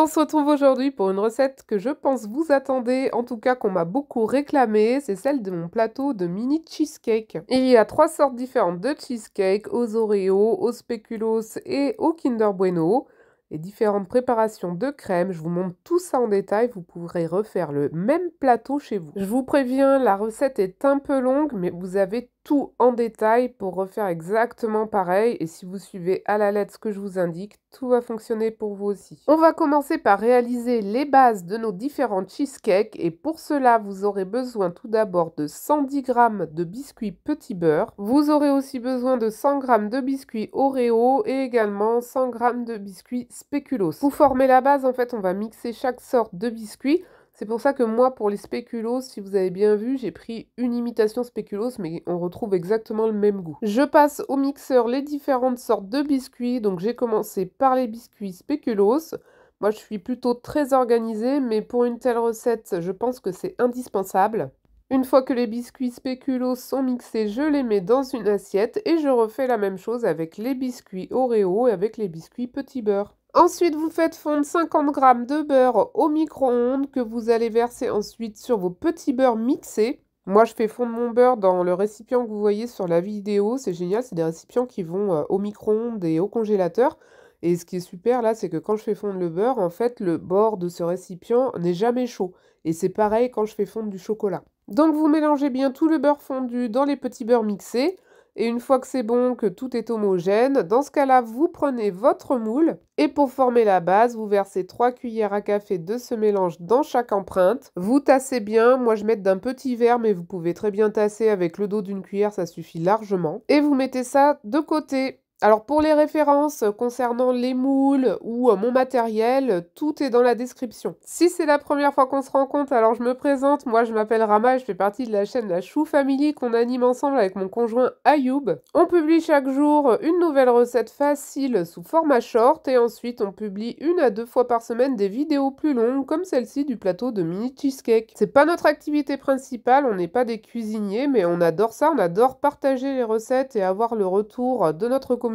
On se retrouve aujourd'hui pour une recette que je pense vous attendez, en tout cas qu'on m'a beaucoup réclamée, c'est celle de mon plateau de mini cheesecake. Il y a trois sortes différentes de cheesecake, aux Oreos, aux spéculoos et au Kinder Bueno. Les différentes préparations de crème, je vous montre tout ça en détail, vous pourrez refaire le même plateau chez vous. Je vous préviens, la recette est un peu longue, mais vous avez tout en détail pour refaire exactement pareil et si vous suivez à la lettre ce que je vous indique, tout va fonctionner pour vous aussi. On va commencer par réaliser les bases de nos différents cheesecakes et pour cela vous aurez besoin tout d'abord de 110 g de biscuits petit beurre. Vous aurez aussi besoin de 100 g de biscuits Oreo et également 100 g de biscuits spéculoos. Pour former la base en fait on va mixer chaque sorte de biscuits c'est pour ça que moi, pour les spéculos, si vous avez bien vu, j'ai pris une imitation spéculoos, mais on retrouve exactement le même goût. Je passe au mixeur les différentes sortes de biscuits. Donc j'ai commencé par les biscuits spéculoos. Moi, je suis plutôt très organisée, mais pour une telle recette, je pense que c'est indispensable. Une fois que les biscuits spéculoos sont mixés, je les mets dans une assiette et je refais la même chose avec les biscuits Oreo et avec les biscuits petit beurre. Ensuite, vous faites fondre 50 g de beurre au micro-ondes que vous allez verser ensuite sur vos petits beurres mixés. Moi, je fais fondre mon beurre dans le récipient que vous voyez sur la vidéo. C'est génial, c'est des récipients qui vont euh, au micro-ondes et au congélateur. Et ce qui est super là, c'est que quand je fais fondre le beurre, en fait, le bord de ce récipient n'est jamais chaud. Et c'est pareil quand je fais fondre du chocolat. Donc, vous mélangez bien tout le beurre fondu dans les petits beurres mixés. Et une fois que c'est bon, que tout est homogène, dans ce cas-là, vous prenez votre moule et pour former la base, vous versez 3 cuillères à café de ce mélange dans chaque empreinte. Vous tassez bien, moi je mets d'un petit verre mais vous pouvez très bien tasser avec le dos d'une cuillère, ça suffit largement. Et vous mettez ça de côté. Alors pour les références euh, concernant les moules ou euh, mon matériel, euh, tout est dans la description. Si c'est la première fois qu'on se rencontre, alors je me présente, moi je m'appelle Rama, je fais partie de la chaîne La Chou Family qu'on anime ensemble avec mon conjoint Ayoub. On publie chaque jour une nouvelle recette facile sous format short et ensuite on publie une à deux fois par semaine des vidéos plus longues comme celle-ci du plateau de mini cheesecake. C'est pas notre activité principale, on n'est pas des cuisiniers mais on adore ça, on adore partager les recettes et avoir le retour de notre communauté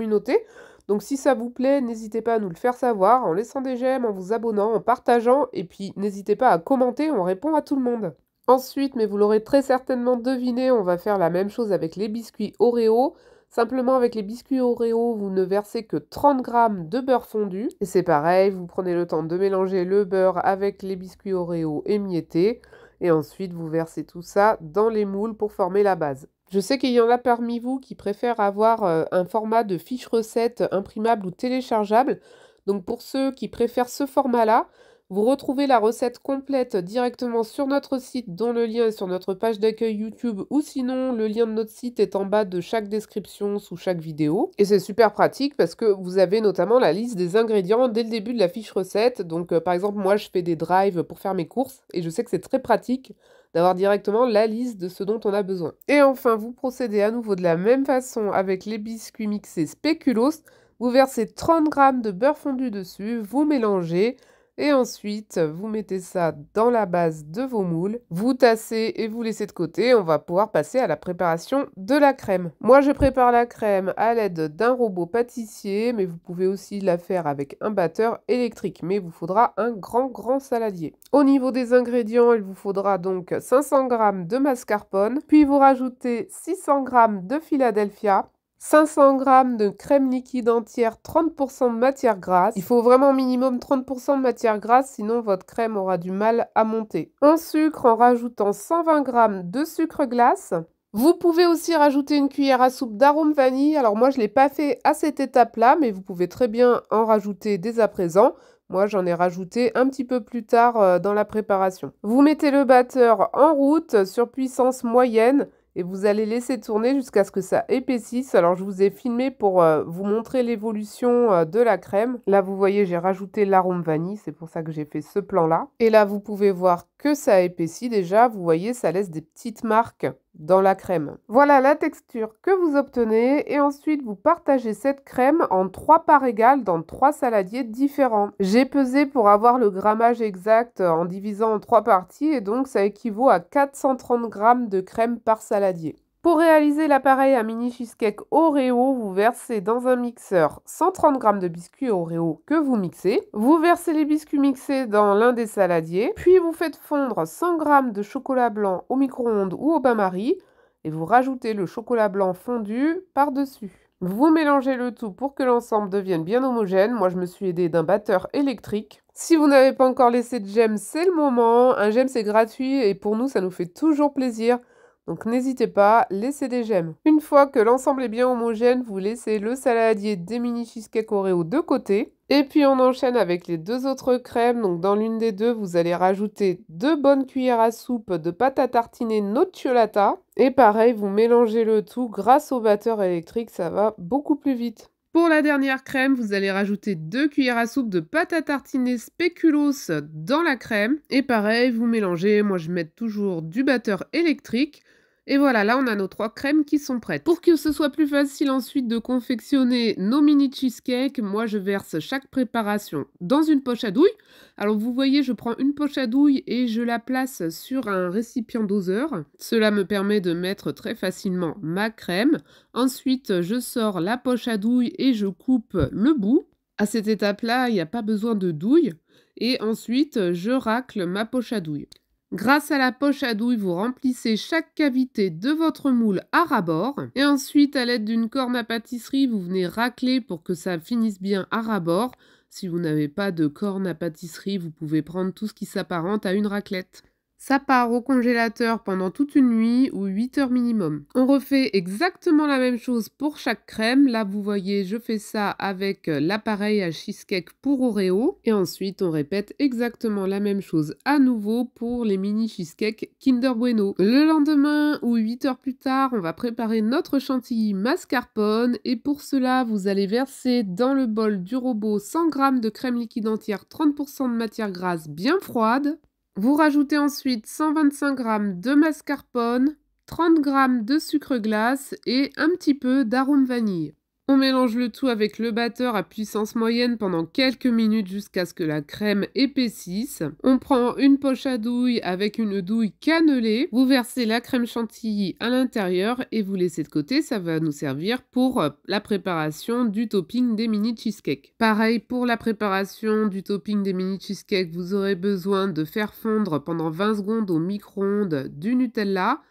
donc si ça vous plaît, n'hésitez pas à nous le faire savoir en laissant des j'aime, en vous abonnant, en partageant, et puis n'hésitez pas à commenter, on répond à tout le monde. Ensuite, mais vous l'aurez très certainement deviné, on va faire la même chose avec les biscuits Oreo. Simplement avec les biscuits Oreo, vous ne versez que 30 grammes de beurre fondu. Et c'est pareil, vous prenez le temps de mélanger le beurre avec les biscuits Oreo émiettés. Et ensuite, vous versez tout ça dans les moules pour former la base. Je sais qu'il y en a parmi vous qui préfèrent avoir euh, un format de fiche recette imprimable ou téléchargeable. Donc pour ceux qui préfèrent ce format-là, vous retrouvez la recette complète directement sur notre site dont le lien est sur notre page d'accueil YouTube ou sinon le lien de notre site est en bas de chaque description sous chaque vidéo. Et c'est super pratique parce que vous avez notamment la liste des ingrédients dès le début de la fiche recette. Donc euh, par exemple moi je fais des drives pour faire mes courses et je sais que c'est très pratique d'avoir directement la liste de ce dont on a besoin. Et enfin vous procédez à nouveau de la même façon avec les biscuits mixés spéculos, Vous versez 30 g de beurre fondu dessus, vous mélangez, et ensuite, vous mettez ça dans la base de vos moules, vous tassez et vous laissez de côté. On va pouvoir passer à la préparation de la crème. Moi, je prépare la crème à l'aide d'un robot pâtissier, mais vous pouvez aussi la faire avec un batteur électrique. Mais vous faudra un grand, grand saladier. Au niveau des ingrédients, il vous faudra donc 500 g de mascarpone, puis vous rajoutez 600 g de Philadelphia, 500 g de crème liquide entière, 30% de matière grasse. Il faut vraiment minimum 30% de matière grasse, sinon votre crème aura du mal à monter. En sucre, en rajoutant 120 g de sucre glace. Vous pouvez aussi rajouter une cuillère à soupe d'arôme vanille. Alors moi, je ne l'ai pas fait à cette étape-là, mais vous pouvez très bien en rajouter dès à présent. Moi, j'en ai rajouté un petit peu plus tard euh, dans la préparation. Vous mettez le batteur en route sur puissance moyenne et vous allez laisser tourner jusqu'à ce que ça épaississe. Alors je vous ai filmé pour euh, vous montrer l'évolution euh, de la crème. Là vous voyez j'ai rajouté l'arôme vanille, c'est pour ça que j'ai fait ce plan là. Et là vous pouvez voir que ça épaissit déjà, vous voyez ça laisse des petites marques dans la crème. Voilà la texture que vous obtenez et ensuite vous partagez cette crème en trois parts égales dans trois saladiers différents. J'ai pesé pour avoir le grammage exact en divisant en trois parties et donc ça équivaut à 430 g de crème par saladier. Pour réaliser l'appareil à mini cheesecake Oreo, vous versez dans un mixeur 130 g de biscuits Oreo que vous mixez. Vous versez les biscuits mixés dans l'un des saladiers, puis vous faites fondre 100 g de chocolat blanc au micro-ondes ou au bain-marie et vous rajoutez le chocolat blanc fondu par-dessus. Vous mélangez le tout pour que l'ensemble devienne bien homogène. Moi, je me suis aidée d'un batteur électrique. Si vous n'avez pas encore laissé de gemme, c'est le moment. Un gemme, c'est gratuit et pour nous, ça nous fait toujours plaisir. Donc n'hésitez pas, laissez des gemmes. Une fois que l'ensemble est bien homogène, vous laissez le saladier des mini cheesecake Oreo de côté. Et puis on enchaîne avec les deux autres crèmes. Donc dans l'une des deux, vous allez rajouter deux bonnes cuillères à soupe de pâte à tartiner nocciolata. Et pareil, vous mélangez le tout grâce au batteur électrique, ça va beaucoup plus vite. Pour la dernière crème, vous allez rajouter 2 cuillères à soupe de pâte à tartiner spéculoos dans la crème. Et pareil, vous mélangez. Moi, je mets toujours du batteur électrique. Et voilà, là on a nos trois crèmes qui sont prêtes. Pour que ce soit plus facile ensuite de confectionner nos mini cheesecakes, moi je verse chaque préparation dans une poche à douille. Alors vous voyez, je prends une poche à douille et je la place sur un récipient doseur. Cela me permet de mettre très facilement ma crème. Ensuite, je sors la poche à douille et je coupe le bout. À cette étape-là, il n'y a pas besoin de douille. Et ensuite, je racle ma poche à douille. Grâce à la poche à douille, vous remplissez chaque cavité de votre moule à rabord. Et ensuite, à l'aide d'une corne à pâtisserie, vous venez racler pour que ça finisse bien à rabord. Si vous n'avez pas de corne à pâtisserie, vous pouvez prendre tout ce qui s'apparente à une raclette. Ça part au congélateur pendant toute une nuit ou 8 heures minimum. On refait exactement la même chose pour chaque crème. Là, vous voyez, je fais ça avec euh, l'appareil à cheesecake pour Oreo. Et ensuite, on répète exactement la même chose à nouveau pour les mini cheesecake Kinder Bueno. Le lendemain ou 8 heures plus tard, on va préparer notre chantilly mascarpone. Et pour cela, vous allez verser dans le bol du robot 100 g de crème liquide entière, 30% de matière grasse bien froide. Vous rajoutez ensuite 125 g de mascarpone, 30 g de sucre glace et un petit peu d'arôme vanille. On mélange le tout avec le batteur à puissance moyenne pendant quelques minutes jusqu'à ce que la crème épaississe. On prend une poche à douille avec une douille cannelée. Vous versez la crème chantilly à l'intérieur et vous laissez de côté. Ça va nous servir pour euh, la préparation du topping des mini cheesecakes. Pareil pour la préparation du topping des mini cheesecakes, vous aurez besoin de faire fondre pendant 20 secondes au micro-ondes du Nutella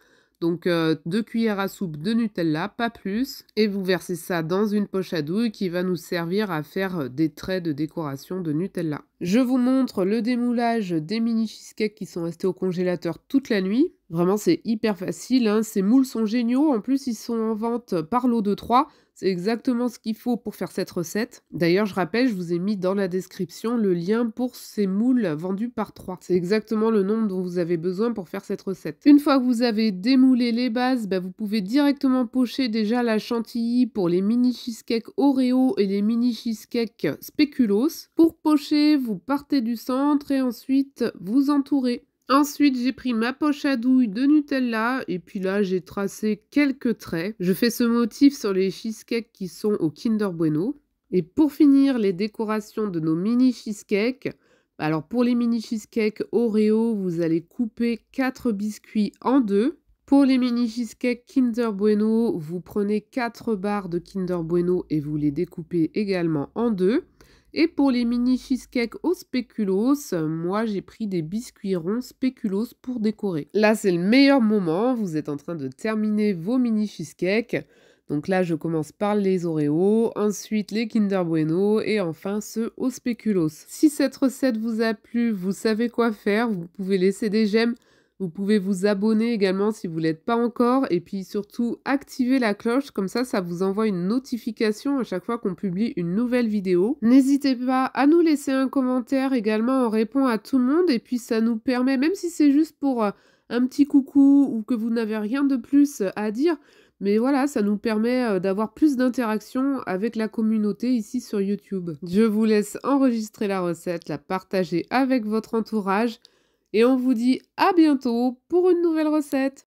donc 2 euh, deux cuillères à soupe de Nutella, pas plus. Et vous versez ça dans une poche à douille qui va nous servir à faire euh, des traits de décoration de Nutella. Je vous montre le démoulage des mini cheesecakes qui sont restés au congélateur toute la nuit. Vraiment, c'est hyper facile. Hein. Ces moules sont géniaux. En plus, ils sont en vente par l'eau de 3. C'est exactement ce qu'il faut pour faire cette recette. D'ailleurs, je rappelle, je vous ai mis dans la description le lien pour ces moules vendus par trois. C'est exactement le nombre dont vous avez besoin pour faire cette recette. Une fois que vous avez démoulé les bases, bah, vous pouvez directement pocher déjà la chantilly pour les mini cheesecake Oreo et les mini cheesecake spéculos. Pour pocher, vous partez du centre et ensuite vous entourez. Ensuite, j'ai pris ma poche à douille de Nutella et puis là, j'ai tracé quelques traits. Je fais ce motif sur les cheesecakes qui sont au Kinder Bueno. Et pour finir, les décorations de nos mini cheesecakes. Alors pour les mini cheesecakes Oreo, vous allez couper 4 biscuits en deux. Pour les mini cheesecakes Kinder Bueno, vous prenez 4 barres de Kinder Bueno et vous les découpez également en deux. Et pour les mini cheesecakes au spéculoos, moi j'ai pris des biscuits ronds spéculoos pour décorer. Là c'est le meilleur moment, vous êtes en train de terminer vos mini cheesecakes. Donc là je commence par les Oreos, ensuite les Kinder Bueno et enfin ceux au spéculoos. Si cette recette vous a plu, vous savez quoi faire, vous pouvez laisser des j'aime vous pouvez vous abonner également si vous ne l'êtes pas encore et puis surtout activer la cloche comme ça ça vous envoie une notification à chaque fois qu'on publie une nouvelle vidéo. N'hésitez pas à nous laisser un commentaire également, on répond à tout le monde et puis ça nous permet, même si c'est juste pour euh, un petit coucou ou que vous n'avez rien de plus euh, à dire, mais voilà, ça nous permet euh, d'avoir plus d'interaction avec la communauté ici sur YouTube. Je vous laisse enregistrer la recette, la partager avec votre entourage. Et on vous dit à bientôt pour une nouvelle recette.